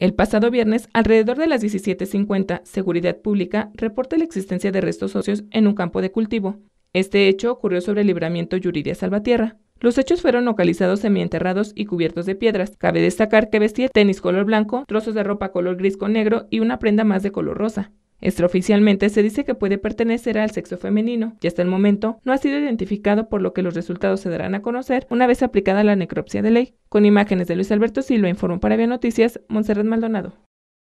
El pasado viernes, alrededor de las 17.50, Seguridad Pública reporta la existencia de restos óseos en un campo de cultivo. Este hecho ocurrió sobre el libramiento Yuridia Salvatierra. Los hechos fueron localizados semienterrados y cubiertos de piedras. Cabe destacar que vestía tenis color blanco, trozos de ropa color gris con negro y una prenda más de color rosa. Extraoficialmente se dice que puede pertenecer al sexo femenino y hasta el momento no ha sido identificado por lo que los resultados se darán a conocer una vez aplicada la necropsia de ley. Con imágenes de Luis Alberto Silva informó para Vía Noticias Monserrat Maldonado.